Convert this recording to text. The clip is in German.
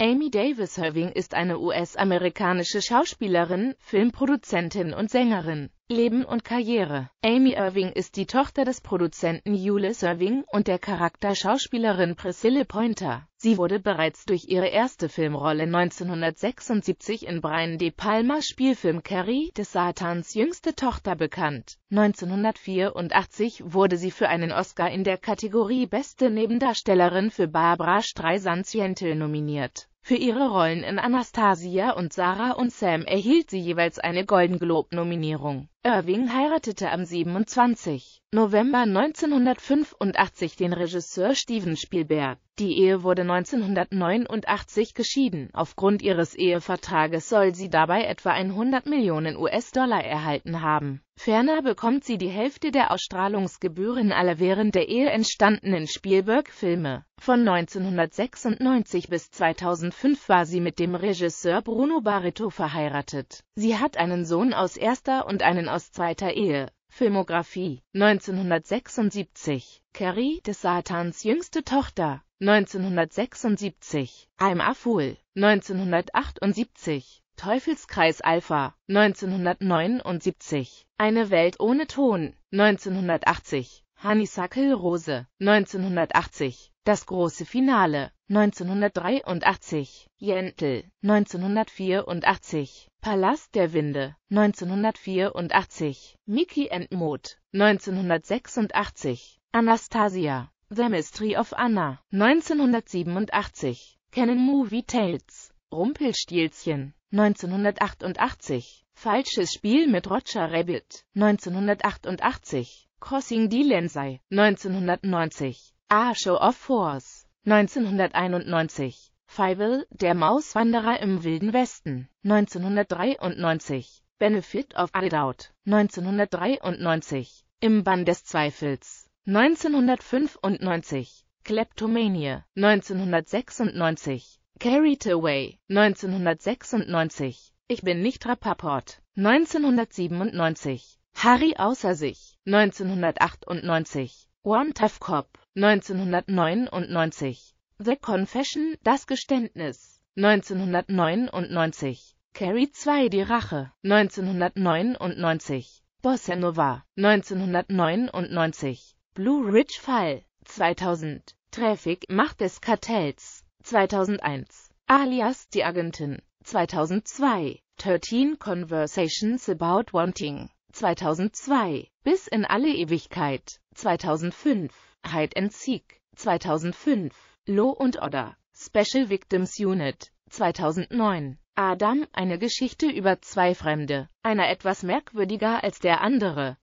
Amy Davis Irving ist eine US-amerikanische Schauspielerin, Filmproduzentin und Sängerin. Leben und Karriere Amy Irving ist die Tochter des Produzenten Jules Irving und der Charakterschauspielerin Priscilla Pointer. Sie wurde bereits durch ihre erste Filmrolle 1976 in Brian De Palmas Spielfilm Carrie, des Satans jüngste Tochter bekannt. 1984 wurde sie für einen Oscar in der Kategorie Beste Nebendarstellerin für Barbara Streisand Gentle nominiert. Für ihre Rollen in Anastasia und Sarah und Sam erhielt sie jeweils eine Golden Globe-Nominierung. Irving heiratete am 27. November 1985 den Regisseur Steven Spielberg. Die Ehe wurde 1989 geschieden. Aufgrund ihres Ehevertrages soll sie dabei etwa 100 Millionen US-Dollar erhalten haben. Ferner bekommt sie die Hälfte der Ausstrahlungsgebühren aller während der Ehe entstandenen Spielberg-Filme. Von 1996 bis 2005 war sie mit dem Regisseur Bruno Barreto verheiratet. Sie hat einen Sohn aus erster und einen aus aus zweiter Ehe. Filmografie 1976 Carrie des Satans jüngste Tochter 1976 I'm a Fool 1978 Teufelskreis Alpha 1979 Eine Welt ohne Ton 1980 Honeysuckle Rose 1980 Das große Finale 1983 Jentel 1984 Palast der Winde 1984, Mickey and Maud 1986, Anastasia, The Mystery of Anna 1987, Canon Movie Tales, Rumpelstilzchen 1988, Falsches Spiel mit Roger Rabbit 1988, Crossing the Lensei 1990, A Show of Force 1991 Fievel, der Mauswanderer im Wilden Westen, 1993, Benefit of a 1993, Im Bann des Zweifels, 1995, Kleptomania, 1996, Carried Away, 1996, Ich bin nicht Rappaport, 1997, Harry außer sich, 1998, One Tough Cop, 1999, The Confession, das Geständnis, 1999. Carrie 2, die Rache, 1999. Bossa Nova, 1999. Blue Ridge Fall, 2000. Traffic, Macht des Kartells, 2001. Alias, die Agentin, 2002. 13 Conversations About Wanting, 2002. Bis in alle Ewigkeit, 2005. Hide and Seek, 2005. Low und Odder, Special Victims Unit, 2009. Adam, eine Geschichte über zwei Fremde, einer etwas merkwürdiger als der andere.